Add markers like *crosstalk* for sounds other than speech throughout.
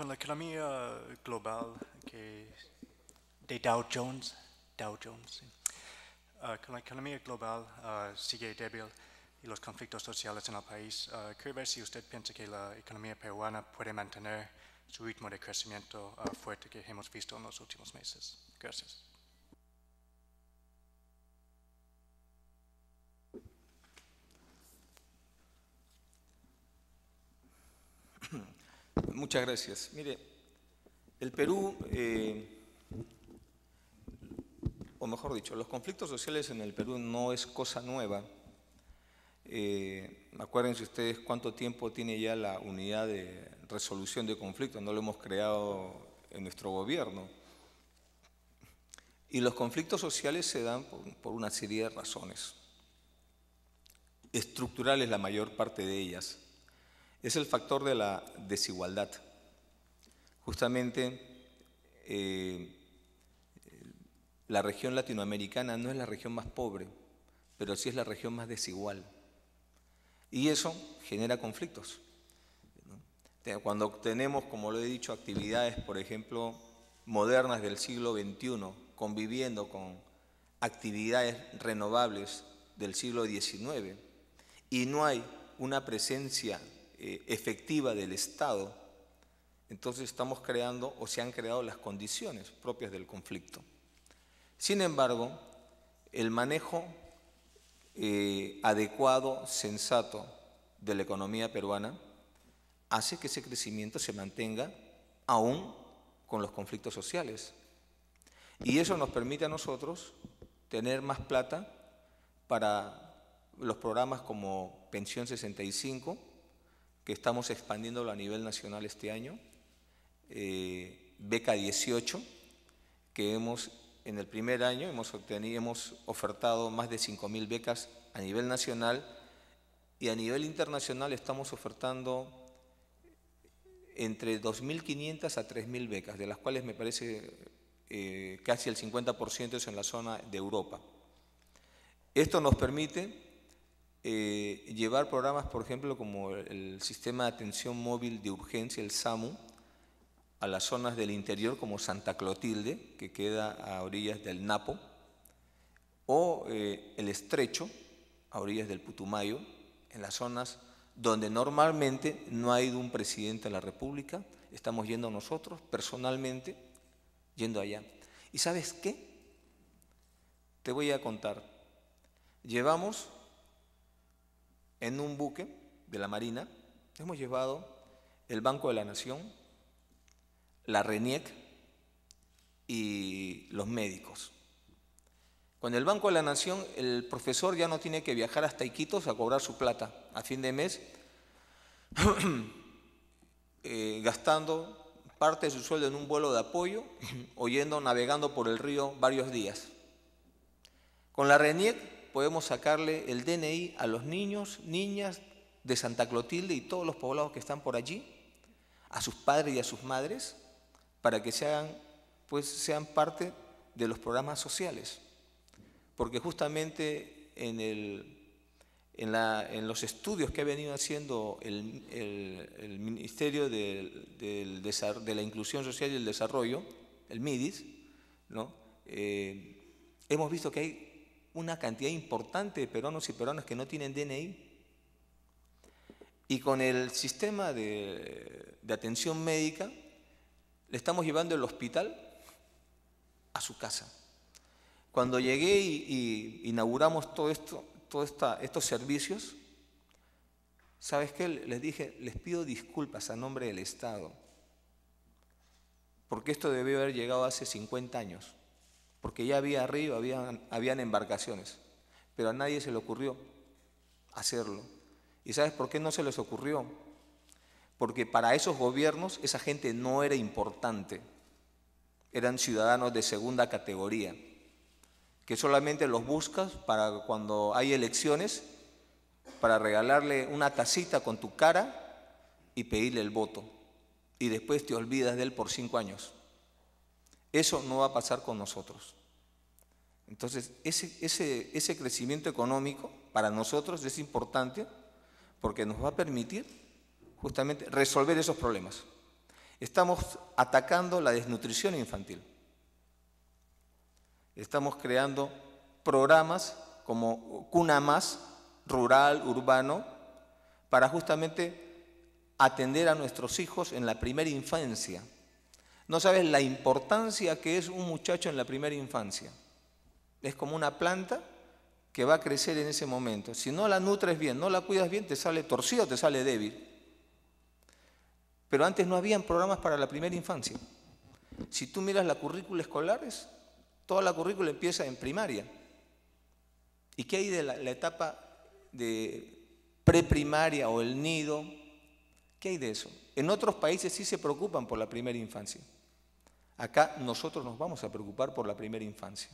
con la economía global que Jones, ah, la economía global ah, sigue débil y los conflictos sociales en el país. Uh, quiero ver si usted piensa que la economía peruana puede mantener su ritmo de crecimiento fuerte que hemos visto en los últimos meses. Gracias. Muchas gracias. Mire, el Perú, eh, o mejor dicho, los conflictos sociales en el Perú no es cosa nueva. Eh, acuérdense ustedes cuánto tiempo tiene ya la unidad de resolución de conflictos, no lo hemos creado en nuestro gobierno. Y los conflictos sociales se dan por, por una serie de razones, estructurales la mayor parte de ellas es el factor de la desigualdad. Justamente eh, la región latinoamericana no es la región más pobre, pero sí es la región más desigual. Y eso genera conflictos. Cuando tenemos, como lo he dicho, actividades, por ejemplo, modernas del siglo XXI, conviviendo con actividades renovables del siglo XIX, y no hay una presencia eh, efectiva del Estado, entonces estamos creando o se han creado las condiciones propias del conflicto. Sin embargo, el manejo eh, adecuado, sensato de la economía peruana hace que ese crecimiento se mantenga aún con los conflictos sociales. Y eso nos permite a nosotros tener más plata para los programas como Pensión 65, que estamos expandiéndolo a nivel nacional este año, eh, Beca 18, que hemos en el primer año hemos, obtenido, hemos ofertado más de 5.000 becas a nivel nacional y a nivel internacional estamos ofertando entre 2.500 a 3.000 becas, de las cuales me parece eh, casi el 50% es en la zona de Europa. Esto nos permite eh, llevar programas, por ejemplo, como el sistema de atención móvil de urgencia, el SAMU, a las zonas del interior como Santa Clotilde, que queda a orillas del Napo, o eh, el Estrecho, a orillas del Putumayo, en las zonas donde normalmente no ha ido un presidente de la República, estamos yendo nosotros personalmente, yendo allá. ¿Y sabes qué? Te voy a contar. Llevamos en un buque de la Marina, hemos llevado el Banco de la Nación, la RENIEC y los médicos. Con el Banco de la Nación, el profesor ya no tiene que viajar hasta Iquitos a cobrar su plata a fin de mes, *clears throat* eh, gastando parte de su sueldo en un vuelo de apoyo oyendo, *clears throat* navegando por el río varios días. Con la RENIEC podemos sacarle el DNI a los niños, niñas de Santa Clotilde y todos los poblados que están por allí, a sus padres y a sus madres, para que sean, pues, sean parte de los programas sociales. Porque justamente en, el, en, los estudios que ha venido haciendo el, Ministerio de, de, la Inclusión Social y el Desarrollo, el MIDIS, ¿no? Eh, hemos visto que hay una cantidad importante de peruanos y peruanas que no tienen DNI. Y con el sistema de, atención médica, le estamos llevando el hospital a su casa. Cuando llegué y, inauguramos todo esto, todos estos servicios, ¿sabes qué? Les dije, les pido disculpas a nombre del Estado, porque esto debió haber llegado hace 50 años porque ya había arriba, habían embarcaciones, pero a nadie se le ocurrió hacerlo. ¿Y sabes por qué no se les ocurrió? Porque para esos gobiernos esa gente no era importante, eran ciudadanos de segunda categoría, que solamente los buscas para cuando hay elecciones, para regalarle una casita con tu cara y pedirle el voto. Y después te olvidas de él por cinco años. Eso no va a pasar con nosotros. Entonces, ese, crecimiento económico para nosotros es importante porque nos va a permitir justamente resolver esos problemas. Estamos atacando la desnutrición infantil. Estamos creando programas como Cuna Más, rural, urbano, para justamente atender a nuestros hijos en la primera infancia, no sabes la importancia que es un muchacho en la primera infancia. Es como una planta que va a crecer en ese momento. Si no la nutres bien, no la cuidas bien, te sale torcido, te sale débil. Pero antes no habían programas para la primera infancia. Si tú miras la currícula escolar, toda la currícula empieza en primaria. ¿Y qué hay de la, la etapa de preprimaria o el nido? ¿Qué hay de eso? En otros países sí se preocupan por la primera infancia. Acá nosotros nos vamos a preocupar por la primera infancia.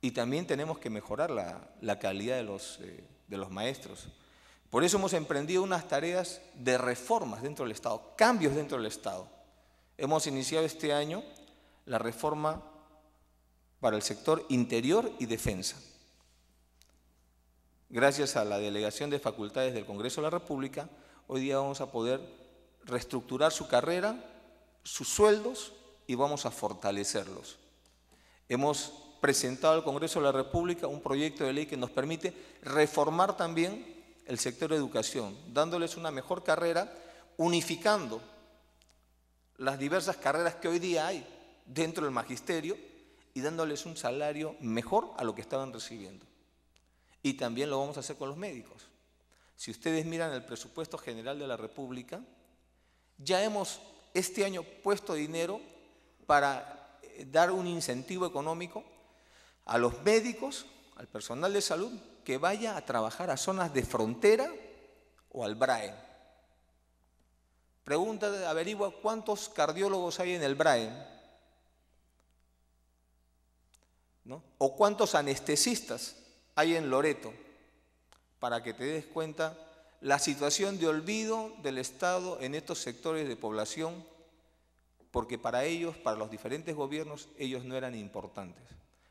Y también tenemos que mejorar la, calidad de los, eh, de los maestros. Por eso hemos emprendido unas tareas de reformas dentro del Estado, cambios dentro del Estado. Hemos iniciado este año la reforma para el sector interior y defensa. Gracias a la delegación de facultades del Congreso de la República, hoy día vamos a poder reestructurar su carrera sus sueldos y vamos a fortalecerlos. Hemos presentado al Congreso de la República un proyecto de ley que nos permite reformar también el sector de educación, dándoles una mejor carrera, unificando las diversas carreras que hoy día hay dentro del magisterio y dándoles un salario mejor a lo que estaban recibiendo. Y también lo vamos a hacer con los médicos. Si ustedes miran el presupuesto general de la República, ya hemos este año puesto dinero para eh, dar un incentivo económico a los médicos, al personal de salud, que vaya a trabajar a zonas de frontera o al BRAE. Pregunta, averigua cuántos cardiólogos hay en el Brahe O cuántos anestesistas hay en Loreto, para que te des cuenta la situación de olvido del Estado en estos sectores de población, porque para ellos, para los diferentes gobiernos, ellos no eran importantes.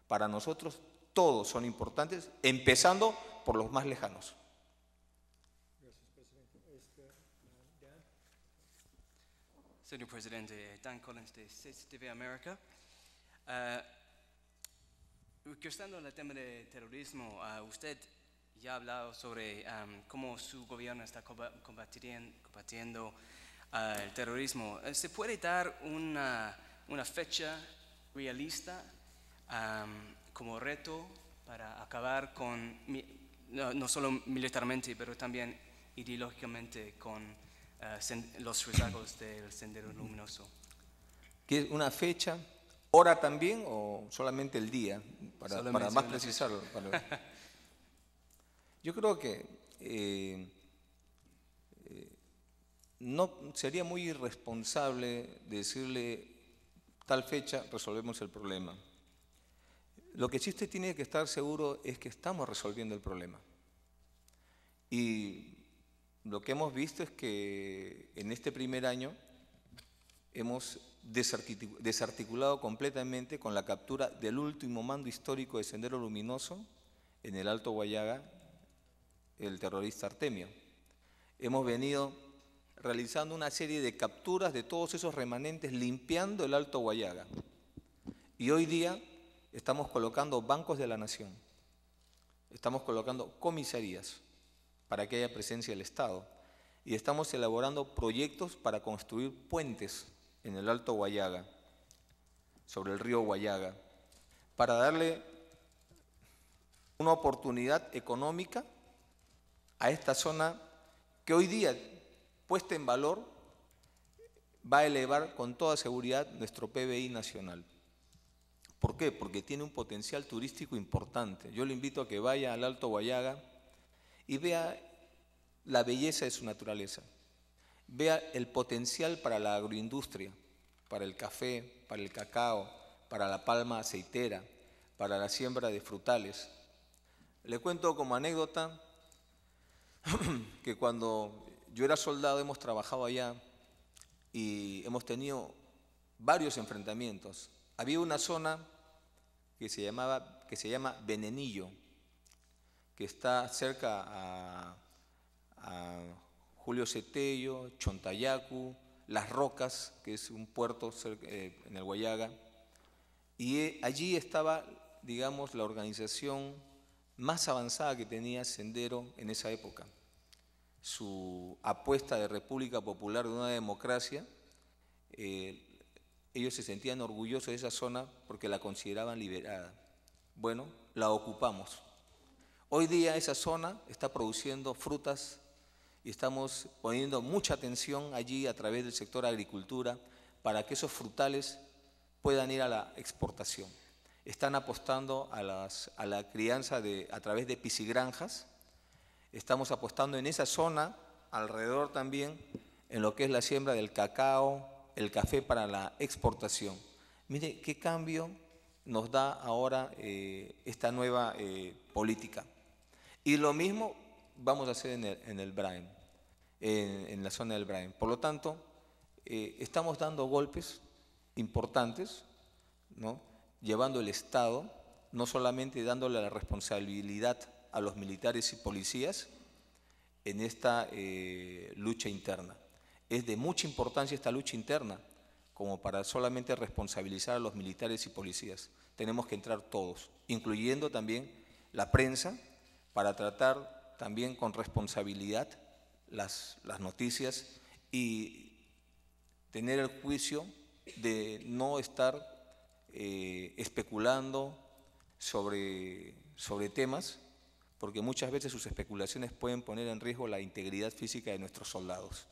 Para nosotros todos son importantes, empezando por los más lejanos. Señor Presidente, Dan Collins de CCTV ah, tema del terrorismo, ah, usted ya ha hablado sobre cómo su gobierno está combatiendo ah, el terrorismo. Eh, ¿Se puede dar una, fecha realista como reto para acabar con, no, solo militarmente, pero también ideológicamente con ah, los rezagos *coughs* del sendero luminoso? es una fecha? ¿Hora también o solamente el día? Para, más precisarlo. *laughs* Yo creo que eh, eh, no sería muy irresponsable decirle tal fecha resolvemos el problema. Lo que sí tiene que estar seguro es que estamos resolviendo el problema. Y lo que hemos visto es que en este primer año hemos desarticulado completamente con la captura del último mando histórico de Sendero Luminoso en el Alto Guayaga el terrorista Artemio. Hemos venido realizando una serie de capturas de todos esos remanentes, limpiando el Alto Guayaga. Y hoy día estamos colocando bancos de la nación, estamos colocando comisarías para que haya presencia del Estado y estamos elaborando proyectos para construir puentes en el Alto Guayaga, sobre el río Guayaga, para darle una oportunidad económica a esta zona que hoy día, puesta en valor, va a elevar con toda seguridad nuestro PBI nacional. ¿Por qué? Porque tiene un potencial turístico importante. Yo le invito a que vaya al Alto Guayaga y vea la belleza de su naturaleza, vea el potencial para la agroindustria, para el café, para el cacao, para la palma aceitera, para la siembra de frutales. Le cuento como anécdota que cuando yo era soldado hemos trabajado allá y hemos tenido varios enfrentamientos. Había una zona que se, llamaba, que se llama Venenillo, que está cerca a, Julio Cetello, Chontayacu, Las Rocas, que es un puerto eh, en el Guayaga. Y eh, allí estaba, digamos, la organización más avanzada que tenía Sendero en esa época. Su apuesta de República Popular, de una democracia, eh, ellos se sentían orgullosos de esa zona porque la consideraban liberada. Bueno, la ocupamos. Hoy día esa zona está produciendo frutas y estamos poniendo mucha atención allí a través del sector agricultura para que esos frutales puedan ir a la exportación están apostando a, las, a la crianza de, a través de pisigranjas Estamos apostando en esa zona, alrededor también, en lo que es la siembra del cacao, el café para la exportación. Mire qué cambio nos da ahora eh, esta nueva eh, política. Y lo mismo vamos a hacer en el, en Brain, en, la zona del Brain. Por lo tanto, eh, estamos dando golpes importantes, ¿no? llevando el Estado, no solamente dándole la responsabilidad a los militares y policías en esta eh, lucha interna. Es de mucha importancia esta lucha interna como para solamente responsabilizar a los militares y policías. Tenemos que entrar todos, incluyendo también la prensa, para tratar también con responsabilidad las, las noticias y tener el juicio de no estar eh, especulando sobre, sobre temas, porque muchas veces sus especulaciones pueden poner en riesgo la integridad física de nuestros soldados.